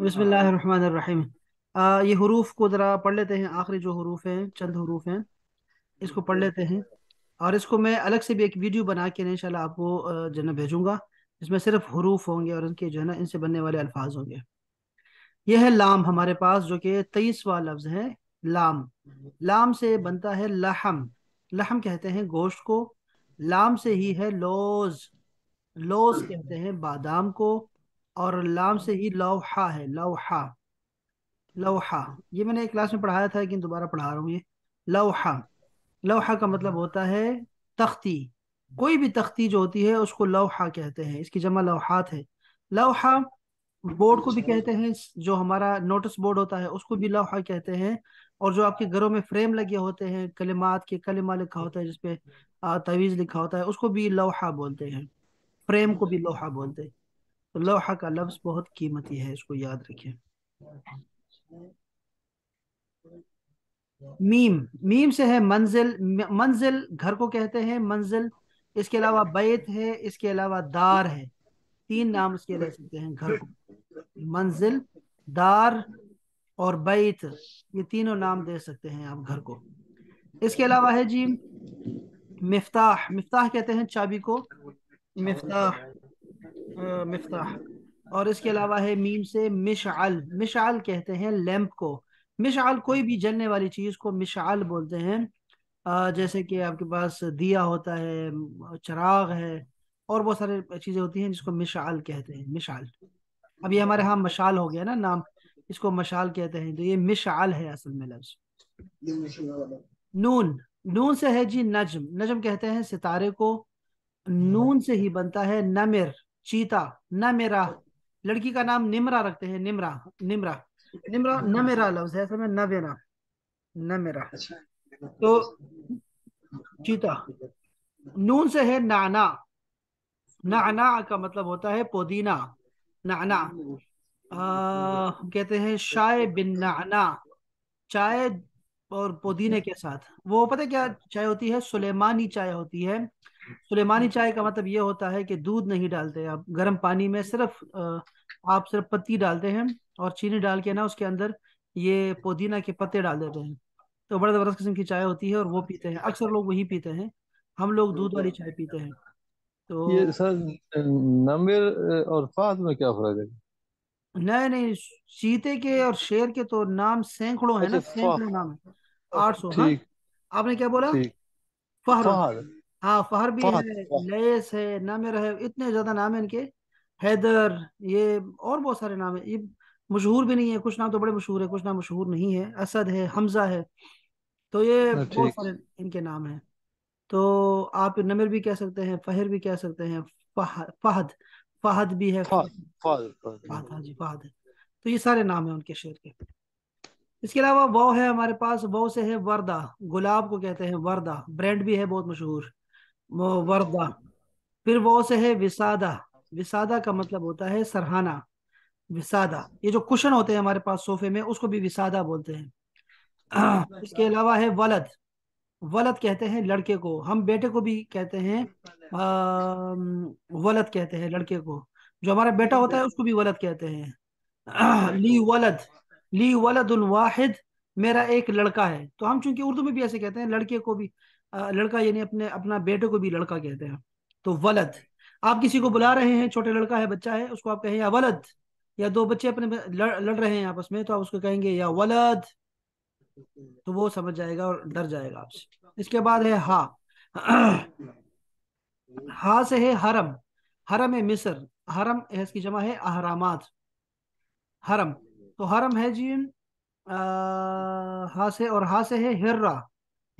बिस्मिल्लाहिर्रहमानिर्रहीम ये हरूफ को ज़रा पढ़ लेते हैं आखिरी जो हरूफ हैं चंद हरूफ हैं इसको पढ़ लेते हैं और इसको मैं अलग से भी एक वीडियो बना के इंशाल्लाह आपको जो है भेजूंगा जिसमें सिर्फ हरूफ होंगे और इनके जो है ना इनसे बनने वाले अल्फाज होंगे यह है लाम हमारे पास जो कि तेईसवा लफ्ज है लाम लाम से बनता है लहम लहम कहते हैं गोश्त को लाम से ही है लोज लोज कहते हैं बादाम को और लाम से ही लौहा है लौहा लौहा ये मैंने एक क्लास में पढ़ाया था लेकिन दोबारा पढ़ा रहा हूँ ये लौहा लौहा का मतलब होता है तख्ती कोई भी तख्ती जो होती है उसको लौहा कहते हैं इसकी जमा लौहात है लौहा बोर्ड को भी अच्छा। कहते हैं जो हमारा नोटिस बोर्ड होता है उसको भी लौहा कहते हैं और जो आपके घरों में फ्रेम लगे होते हैं कलिमात के कलिमा लिखा होता है जिसपे तवीज़ लिखा होता है उसको भी लौहा बोलते हैं फ्रेम को भी लोहा बोलते हैं तो लोहा का लफ्ज बहुत कीमती है इसको याद रखें मीम मीम से है मंजिल मंजिल घर को कहते हैं मंजिल इसके अलावा बैत है इसके अलावा दार है तीन नाम इसके रह सकते हैं घर को मंजिल दार और बैत ये तीनों नाम दे सकते हैं आप घर को इसके अलावा है जी मिफ्ताह मिफ्ताह कहते हैं चाबी को मिफ्ताह मिफ्ताह और इसके अलावा है मीम से मिशाल मिशाल कहते हैं लैम्प को मिशाल कोई भी जलने वाली चीज़ को मिशाल बोलते हैं जैसे कि आपके पास दिया होता है चराग है और बहुत सारे चीज़ें होती हैं जिसको मिशाल कहते हैं मिशाल अब ये हमारे यहाँ मशाल हो गया ना नाम इसको मशाल कहते हैं तो ये मिशाल है असल में लफ्ज नून नून से है जी नजम नजम कहते हैं सितारे को नून से ही बनता है नमिर चीता न मेरा लड़की का नाम निमरा रखते हैं निमरा निमरा निमरा न मेरा लफ्ज है समय न मेरा न मेरा अच्छा। तो चीता नून से है नाना नाना का मतलब होता है पुदीना नाना आ, कहते हैं शाय बिन नाना चाय और पुदीने के साथ वो पता क्या चाय होती है सुलेमानी चाय होती है सुलेमानी हम्म। चाय का मतलब ये होता है कि दूध नहीं डालते आप गर्म पानी में सिर्फ आप सिर्फ पत्ती डालते हैं और चीनी डाल के ना उसके अंदर ये पुदीना के पत्ते डाल देते हैं तो बड़ा ज़बरदस्त किस्म की चाय होती है और वो पीते हैं अक्सर लोग वही पीते हैं हम लोग दूध वाली चाय पीते हैं तो ये सर नमीर और फाद में क्या फर्क है नहीं नहीं चीते के और शेर के तो नाम सैकड़ों है ना अच्छा, सैकड़ों नाम है आठ सौ हाँ? आपने क्या बोला फहर हाँ फहर भी बहुत है बहुत अच्छा। है नाम रहे इतने ज्यादा नाम है इनके हैदर ये और बहुत सारे नाम है ये मशहूर भी नहीं है कुछ नाम तो बड़े मशहूर है कुछ नाम मशहूर नहीं है असद है हमजा है तो ये अच्छा, बहुत ठीक सारे इनके नाम हैं तो आप नमिर भी कह सकते हैं फहर भी कह सकते हैं फहद फहद फहद भी है फहद फहद हाँ जी फहद है तो ये सारे नाम है उनके शेर के इसके अलावा वो है हमारे पास वो से है वर्दा गुलाब को कहते हैं वर्दा ब्रांड भी है बहुत मशहूर वो वर्दा फिर वो से है विसादा विसादा का मतलब होता है सरहाना विसादा ये जो कुशन होते हैं हमारे पास सोफे में उसको भी विसादा बोलते हैं इसके अलावा है वलद वलद कहते हैं लड़के को हम बेटे को भी कहते हैं वलद कहते हैं लड़के को जो हमारा बेटा होता है उसको भी वलद कहते हैं ली वलद ली वलद वाहिद मेरा एक लड़का है तो हम चूंकि उर्दू में भी ऐसे कहते हैं लड़के को भी लड़का यानी अपने अपना बेटे को भी लड़का कहते हैं तो वलद अच्छा। आप किसी को बुला रहे हैं छोटे लड़का है बच्चा है उसको आप कहें या वलद या दो बच्चे अपने लड़, लड़ रहे हैं आपस में तो आप उसको कहेंगे या वलद तो वो समझ जाएगा और डर जाएगा आपसे इसके बाद है हा हा से है हरम हरम है मिस्र हरम इसकी जमा है अहरामात हरम तो हरम है जी हा से और हा से है हिर्रा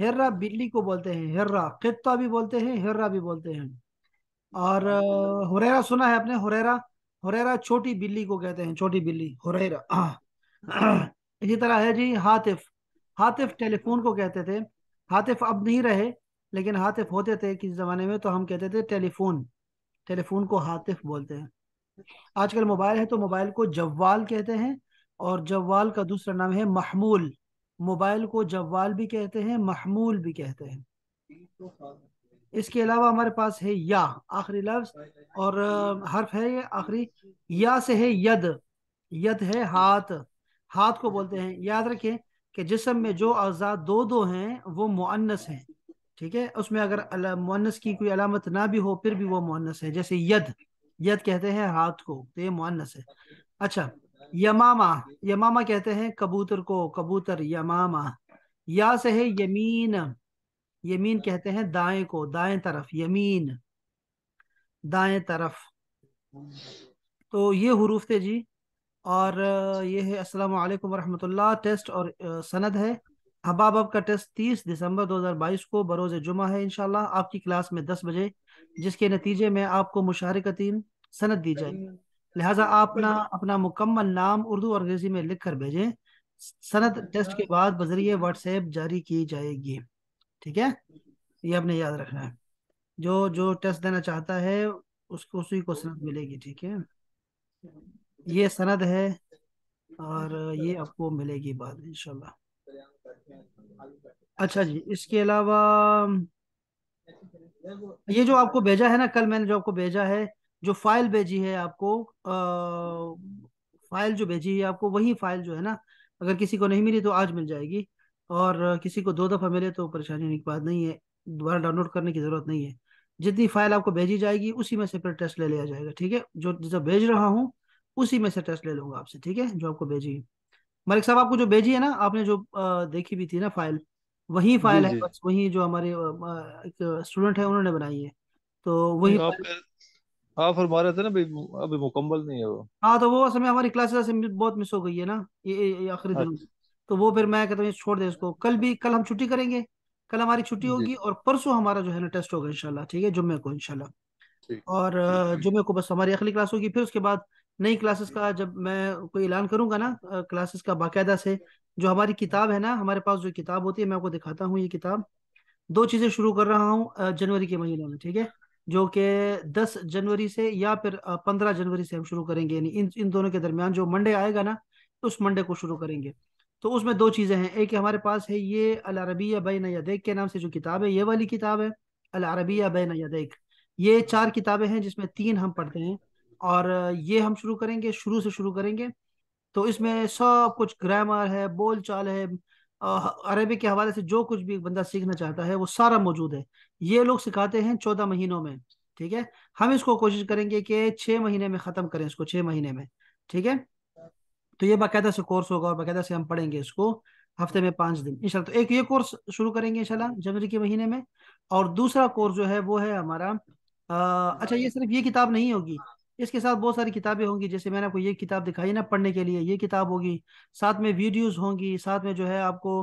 हिर्रा बिल्ली को बोलते हैं हिर्रा कित्ता भी बोलते हैं हिर्रा भी बोलते हैं और हाँ, तो हुरेरा सुना है आपने हुरेरा हुरेरा छोटी बिल्ली को कहते हैं छोटी बिल्ली हुरेरा इसी तरह है जी हातिफ हातिफ टेलीफोन को कहते थे हातिफ अब नहीं रहे लेकिन हातिफ होते थे किस जमाने में तो हम कहते थे टेलीफोन टेलीफोन को हातिफ बोलते हैं आजकल मोबाइल है तो मोबाइल को जव्वाल कहते हैं और जव्वाल का दूसरा नाम है महमूल मोबाइल को जवाल भी कहते हैं महमूल भी कहते हैं इसके अलावा हमारे पास है या आखिरी लफ्ज और हर्फ है ये आखिरी या से है यद यद है हाथ हाथ को बोलते हैं याद रखें कि जिसम में जो अज्जा दो दो हैं वो मुअन्नस हैं ठीक है उसमें अगर मुअन्नस की कोई अलामत ना भी हो फिर भी वो मुअन्नस है जैसे यद यद कहते हैं हाथ को तो ये मुअन्नस है अच्छा, अच्छा यमामा यमामा कहते हैं कबूतर को कबूतर यमामा या से है यमीन यमीन कहते हैं दाएं को दाएं तरफ यमीन दाएं तरफ तो ये हरूफ थे जी और ये है अस्सलाम वालेकुम रहमतुल्लाह टेस्ट और सनद है हबाब अब का टेस्ट 30 दिसंबर 2022 को बरोज़ जुमा है इंशाल्लाह आपकी क्लास में 10 बजे जिसके नतीजे में आपको मुशारकतीन सनद दी जाएगी लिहाजा हाँ, आप ना अपना मुकम्मल नाम उर्दू और अंग्रेजी में लिख कर भेजें सनत हाँ, टेस्ट के हाँ। बाद बजरिए व्हाट्सएप जारी की जाएगी ठीक है ये आपने याद रखना है जो जो टेस्ट देना चाहता है उसको उसी को सनत मिलेगी ठीक है ये सनद है और ये आपको मिलेगी बाद इंशाल्लाह अच्छा जी इसके अलावा ये जो आपको भेजा है ना कल मैंने जो आपको भेजा है जो फाइल भेजी है आपको फाइल जो भेजी है आपको वही फाइल जो है ना अगर किसी को नहीं मिली तो आज मिल जाएगी और किसी को दो दफ़ा मिले तो परेशानी होने की बात नहीं है दोबारा डाउनलोड करने की ज़रूरत नहीं है जितनी फाइल आपको भेजी जाएगी उसी में से फिर टेस्ट ले लिया जाएगा ठीक है जो जब भेज रहा हूँ उसी में से टेस्ट ले लूंगा आपसे ठीक है जो आपको भेजी है मलिक साहब आपको जो भेजी है ना आपने जो देखी भी थी ना फाइल वही फाइल है बस वही जो हमारे स्टूडेंट है उन्होंने बनाई है तो वही हाँ फरमा रहे थे ना भाई अभी मुकम्मल नहीं है वो हाँ तो वो समय हमारी क्लासेस बहुत मिस हो गई है ना ये आखिरी दिनों अच्छा। तो वो फिर मैं कहता हूँ छोड़ दे इसको कल भी कल हम छुट्टी करेंगे कल हमारी छुट्टी होगी और परसों हमारा जो है ना टेस्ट होगा इंशाल्लाह ठीक है जुम्मे को इंशाल्लाह और जुम्मे को बस हमारी अगली क्लास होगी फिर उसके बाद नई क्लासेस का जब मैं कोई ऐलान करूंगा ना क्लासेस का बाकायदा से जो हमारी किताब है ना हमारे पास जो किताब होती है मैं आपको दिखाता हूँ ये किताब दो चीजें शुरू कर रहा हूँ जनवरी के महीने में ठीक है जो कि 10 जनवरी से या फिर 15 जनवरी से हम शुरू करेंगे यानी इन इन दोनों के दरमियान जो मंडे आएगा ना तो उस मंडे को शुरू करेंगे तो उसमें दो चीज़ें हैं एक हमारे पास है ये अल अरबिया बैन यदैक के नाम से जो किताब है ये वाली किताब है अल अरबिया बैन यदैक ये चार किताबें हैं जिसमें तीन हम पढ़ते हैं और ये हम शुरू करेंगे शुरू से शुरू करेंगे तो इसमें सब कुछ ग्रामर है बोल चाल है अरबी के हवाले से जो कुछ भी बंदा सीखना चाहता है वो सारा मौजूद है ये लोग सिखाते हैं चौदह महीनों में ठीक है हम इसको कोशिश करेंगे कि छह महीने में ख़त्म करें इसको छह महीने में ठीक है तो ये बाकायदा से कोर्स होगा और बाकायदा से हम पढ़ेंगे इसको हफ्ते में पांच दिन इंशाल्लाह तो एक ये कोर्स शुरू करेंगे इनशाला जनवरी के महीने में और दूसरा कोर्स जो है वो है हमारा आ, अच्छा ये सिर्फ ये किताब नहीं होगी इसके साथ बहुत सारी किताबें होंगी जैसे मैंने आपको ये किताब दिखाई ना पढ़ने के लिए ये किताब होगी साथ में वीडियोस होंगी साथ में जो है आपको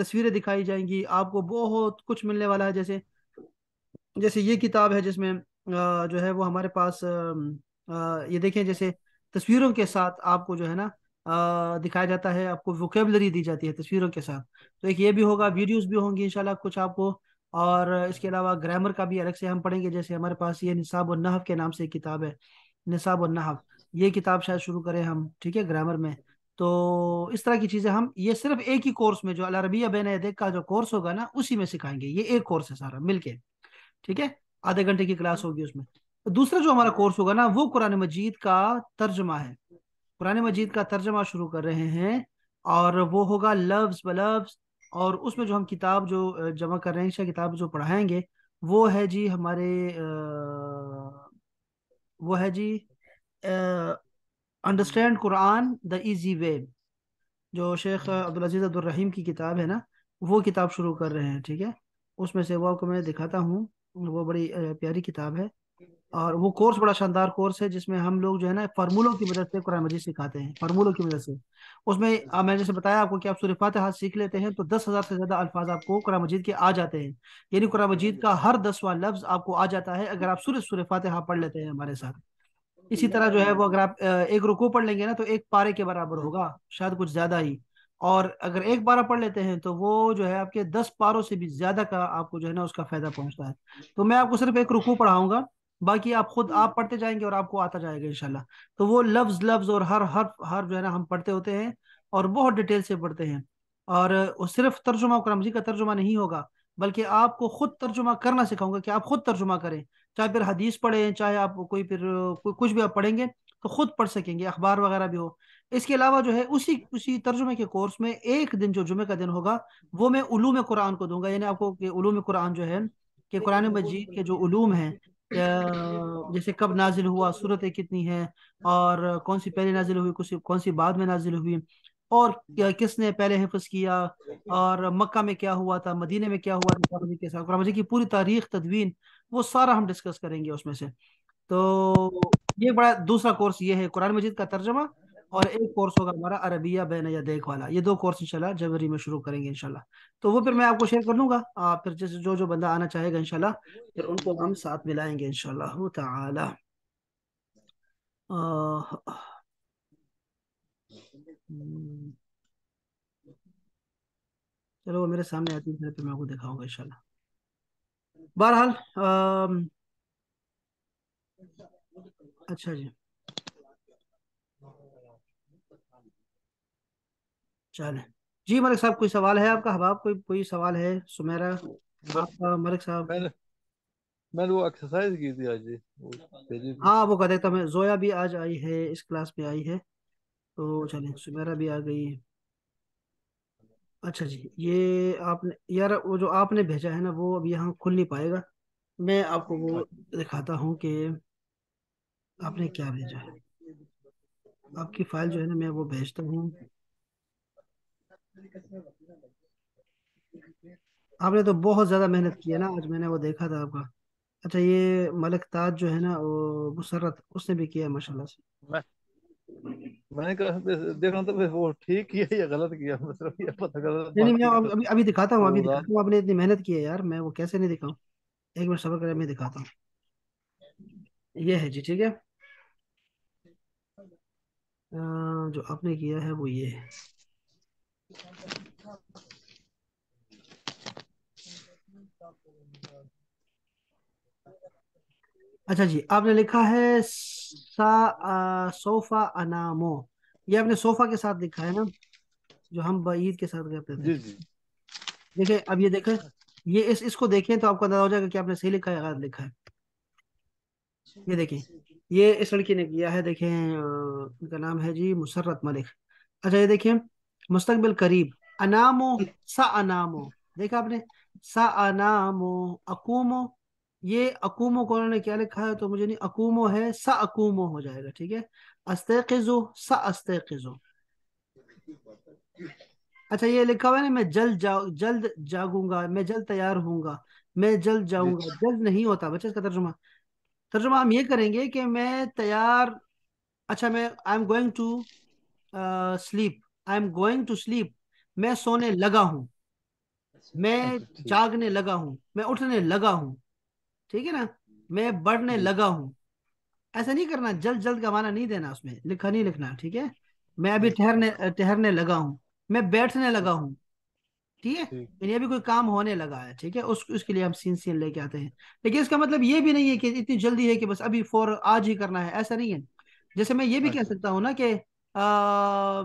तस्वीरें दिखाई जाएंगी आपको बहुत कुछ मिलने वाला है जैसे जैसे ये किताब है जिसमें जो है वो हमारे पास ये देखें जैसे तस्वीरों के साथ आपको जो है ना दिखाया जाता है आपको वोकेबलरी दी जाती है तस्वीरों के साथ तो एक ये भी होगा वीडियोस भी होंगी इंशाल्लाह कुछ आपको और इसके अलावा ग्रामर का भी अलग से हम पढ़ेंगे जैसे हमारे पास ये निसाब और नहव के नाम से एक किताब है निसाब और नहव ये किताब शायद शुरू करें हम ठीक है ग्रामर में तो इस तरह की चीज़ें हम ये सिर्फ एक ही कोर्स में जो अलरबिया बेन का जो कोर्स होगा ना उसी में सिखाएंगे ये एक कोर्स है सारा मिलके ठीक है आधे घंटे की क्लास हम्म। होगी उसमें तो दूसरा जो हमारा हम्म। कोर्स होगा ना वो कुरान मजीद का तर्जमा है कुरान मजीद का तर्जमा शुरू कर रहे हैं और वो होगा लफ्ज़ लफ्ज और उसमें जो हम किताब जो जमा कर रहे हैं किताब जो पढ़ाएंगे वो है जी हमारे वो है जी understand Quran the easy way जो शेख हम्म। अब्दुल अजीज़ अब्दुलरहीम की किताब है ना वो किताब शुरू कर रहे हैं ठीक है उसमें से वो आपको मैं दिखाता हूँ वो बड़ी प्यारी किताब है और वो कोर्स बड़ा शानदार कोर्स है जिसमें हम लोग जो है ना फार्मूलों की मदद से कुरान मजीद सिखाते हैं फार्मूलों की मदद से उसमें आ, मैंने जैसे बताया आपको कि आप सुरफात फातहा सीख लेते हैं तो दस हज़ार से ज़्यादा अल्फाज आपको कुरान मजीद के आ जाते हैं यानी कुरान मजीद का हर दसवा लफ्ज़ आपको आ जाता है अगर आप सुर सुरफात हाथ पढ़ लेते हैं हमारे साथ इसी तरह जो है वो अगर आप एक रुको पढ़ लेंगे ना तो एक पारे के बराबर होगा शायद कुछ ज़्यादा ही और अगर एक बारह पढ़ लेते हैं तो वो जो है आपके दस पारों से भी ज्यादा का आपको जो है ना उसका फायदा पहुंचता है तो मैं आपको सिर्फ एक रुकू पढ़ाऊंगा बाकी आप खुद हम्म। आप पढ़ते जाएंगे और आपको आता जाएगा इनशाला तो वो लफ्ज लफ्ज और हर हर हर जो है ना हम पढ़ते होते हैं और बहुत डिटेल से पढ़ते हैं और सिर्फ तर्जुमा करमजी का तर्जुमा नहीं होगा बल्कि आपको खुद तर्जुमा करना सिखाऊंगा कि आप खुद तर्जुमा करें चाहे फिर हदीस पढ़ें चाहे आप कोई फिर कुछ भी आप पढ़ेंगे तो खुद पढ़ सकेंगे अखबार वगैरह भी हो इसके अलावा जो है उसी उसी तर्जुमे के कोर्स में एक दिन जो जुमे का दिन होगा वो मैं उलूम कुरान को दूंगा यानी आपको उलूम कुरान जो है कि कुरान मजीद तो के जो उलूम हैं जैसे कब नाजिल हुआ सूरतें कितनी हैं और कौन सी पहले नाजिल हुई कुछ कौन सी बाद में नाजिल हुई और किसने पहले हिफ्स किया और मक्का में क्या हुआ था मदीने में क्या हुआ था के साथ मजीद की पूरी तारीख तदवीन वो सारा हम डिस्कस करेंगे उसमें से तो ये बड़ा दूसरा कोर्स ये है कुरान मजीद का तर्जमा और एक कोर्स होगा हमारा अरबिया बैन या देख वाला ये दो कोर्स इंशाल्लाह जनवरी में शुरू करेंगे इंशाल्लाह तो वो फिर मैं आपको शेयर कर लूंगा आप फिर जैसे जो जो बंदा आना चाहेगा इंशाल्लाह फिर उनको हम साथ मिलाएंगे इंशाल्लाह ताला हम्म। चलो वो मेरे सामने आती है फिर मैं आपको दिखाऊंगा इंशाल्लाह बहरहाल अच्छा जी चले जी मलिक साहब कोई सवाल है आपका हबाब कोई कोई सवाल है सुमेरा आपका मलिक साहब मैंने वो एक्सरसाइज की थी आज हाँ वो कह देता मैं जोया भी आज आई है इस क्लास में आई है तो चले सुमेरा भी आ गई है अच्छा जी ये आपने यार वो जो आपने भेजा है ना वो अब यहाँ खुल नहीं पाएगा मैं आपको वो हाँ। दिखाता हूँ कि आपने क्या भेजा है आपकी फाइल जो है ना मैं वो भेजता हूँ आपने तो बहुत ज़्यादा मेहनत की है ना आज मैंने वो देखा था आपका अच्छा ये मलक ताज जो है ना वो मुसरत उसने भी किया माशाल्लाह से मैं, मैं कहा देख रहा था तो वो ठीक किया या गलत किया मतलब ये पता गलत नहीं मैं अभी अभी दिखाता हूँ अभी तो दिखाता हूँ आपने इतनी मेहनत की है यार मैं वो कैसे नहीं दिखाऊँ एक बार सबर करें मैं दिखाता हूँ ये है जी ठीक है जो आपने किया है वो ये है अच्छा जी आपने लिखा है सा आ, सोफा अनामो ये आपने सोफा के साथ लिखा है ना जो हम बीद के साथ करते थे देखे अब ये देखें ये इस इसको देखें तो आपको अंदाजा हो जाएगा कि आपने सही लिखा है गलत लिखा है ये देखिए ये इस लड़की ने किया है देखें इनका नाम है जी मुसरत मलिक अच्छा ये देखें मुस्तकबिल करीब अनामो सा अनामो देखा आपने सा अनामो अकूमो ये अकूमो को उन्होंने क्या लिखा है तो मुझे नहीं अकूमो है सा अकूमो हो जाएगा ठीक है अस्तेकिजो सा अस्तेकिजो अच्छा ये लिखा हुआ है ना मैं जल्द जा जल्द जागूंगा मैं जल्द तैयार होऊंगा मैं जल्द जाऊंगा जल्द नहीं होता बच्चे इसका तर्जुमा तर्जुमा तो हम ये करेंगे कि मैं तैयार अच्छा मैं I am going to sleep I am going to sleep मैं सोने लगा हूँ मैं अच्छा, जागने लगा हूँ मैं उठने लगा हूँ ठीक है ना मैं बढ़ने लगा हूँ ऐसा नहीं करना जल्द जल्द का माना नहीं देना उसमें लिखा नहीं लिखना ठीक है मैं अभी अच्छा। ठहरने ठहरने लगा हूँ मैं बैठने लगा हूँ ठीक है यानी अभी कोई काम होने लगा है ठीक है उस उसके लिए हम सीन सीन लेके आते हैं लेकिन इसका मतलब ये भी नहीं है कि इतनी जल्दी है कि बस अभी फॉर आज ही करना है ऐसा नहीं है जैसे मैं ये भी कह अच्छा। सकता हूँ ना कि आ,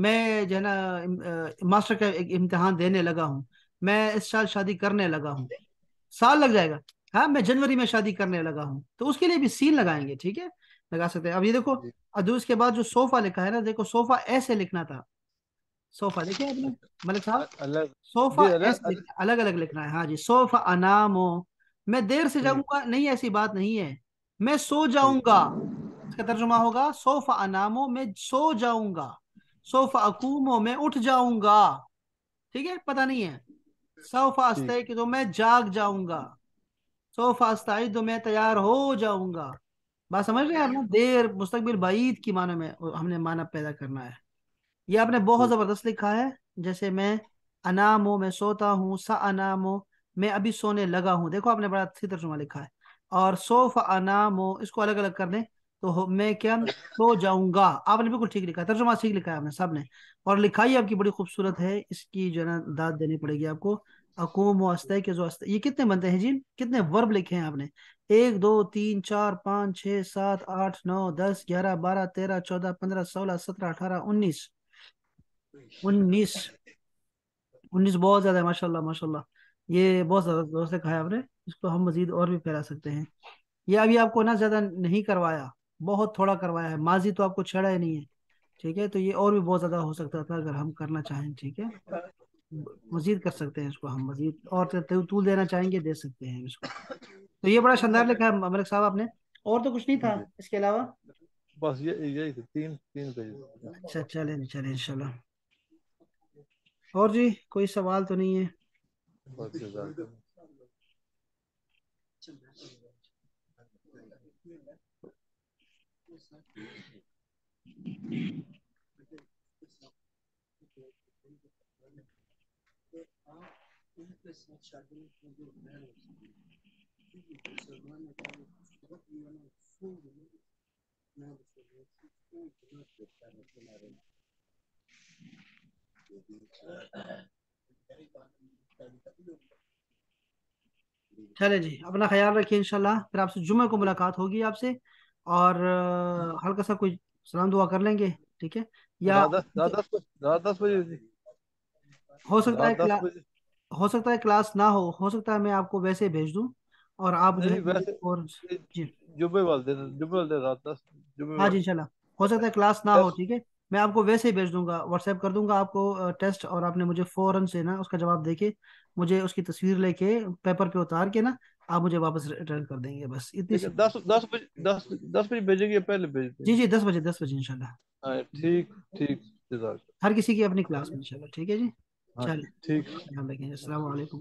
मैं जो है ना मास्टर का इम्तिहान देने लगा हूँ मैं इस साल शादी करने लगा हूँ साल लग जाएगा हाँ मैं जनवरी में शादी करने लगा हूँ तो उसके लिए भी सीन लगाएंगे ठीक है लगा सकते हैं अब ये देखो अदूस के बाद जो सोफा लिखा है ना देखो सोफा ऐसे लिखना था सोफा देखिए आपने मलिक साहब अलग सोफा अलग अलग लिखना है हाँ जी सोफा अनामो मैं देर से जाऊंगा नहीं ऐसी बात नहीं है मैं सो जाऊंगा इसका तर्जुमा होगा सोफा अनामो मैं सो जाऊंगा सोफा अकूमो मैं उठ जाऊंगा ठीक है पता नहीं है सोफा अस्ते तो मैं जाग जाऊंगा सोफा अस्ताई तो मैं तैयार हो जाऊंगा बात समझ रहे हैं ना देर मुस्तकबिल बाईद की मानो में हमने माना पैदा करना है ये आपने बहुत हम्म। जबरदस्त लिखा है जैसे मैं अनामो मैं सोता हूँ सा अनामो मैं अभी सोने लगा हूँ देखो आपने बड़ा अच्छी तर्जुमा लिखा है और सोफ अनामो इसको अलग अलग कर दें तो मैं क्या सो जाऊंगा आपने बिल्कुल ठीक लिखा तर्जुमा ठीक लिखा है आपने सबने और लिखाई आपकी बड़ी खूबसूरत है इसकी जो है ना दाद देनी पड़ेगी आपको अकूम वास्ते के जो वास्ते ये कितने बनते हैं जी कितने वर्ब लिखे हैं आपने एक दो तीन चार पाँच छ सात आठ नौ दस ग्यारह बारह तेरह चौदह पंद्रह सोलह सत्रह अठारह उन्नीस उन्नीस उन्नीस बहुत ज्यादा है माशाल्लाह माशाल्लाह ये बहुत ज्यादा जोर से खाया आपने इसको हम मजीद और भी फैला सकते हैं ये अभी आपको ना ज्यादा नहीं करवाया बहुत थोड़ा करवाया है माजी तो आपको छेड़ा ही नहीं है ठीक है तो ये और भी बहुत ज्यादा हो सकता था अगर हम करना चाहें ठीक है मजीद कर सकते हैं इसको हम मजीद और तो तूल देना चाहेंगे दे सकते हैं इसको तो ये बड़ा शानदार अच्छा। लिखा है मलिक साहब आपने और तो कुछ नहीं था इसके अलावा बस ये यही तीन तीन अच्छा चले चले इंशाल्लाह और जी कोई सवाल तो नहीं है चले जी अपना ख्याल रखिए इंशाल्लाह फिर आपसे जुमे को मुलाकात होगी आपसे और हल्का सा कोई सलाम दुआ कर लेंगे ठीक है या दस बजे हो सकता है हो सकता है क्लास ना हो हो सकता है मैं आपको वैसे भेज दूं और आप और जी जुम्मे वाले जुम्मे वाले रात दस हाँ जी इंशाल्लाह हो सकता है क्लास ना हो ठीक है मैं आपको वैसे ही भेज दूंगा व्हाट्सएप कर दूंगा आपको टेस्ट और आपने मुझे फ़ौरन से ना उसका जवाब देके मुझे उसकी तस्वीर लेके पेपर पे उतार के ना आप मुझे वापस रिटर्न कर देंगे बस इतनी दस दस बजे दस दस बजे भेजेंगे पहले भेज जी जी दस बजे दस बजे इंशाल्लाह हाँ, ठीक ठीक हर किसी की अपनी क्लास में इंशाल्लाह ठीक है जी हाँ, चलिए ठीक अस्सलाम वालेकुम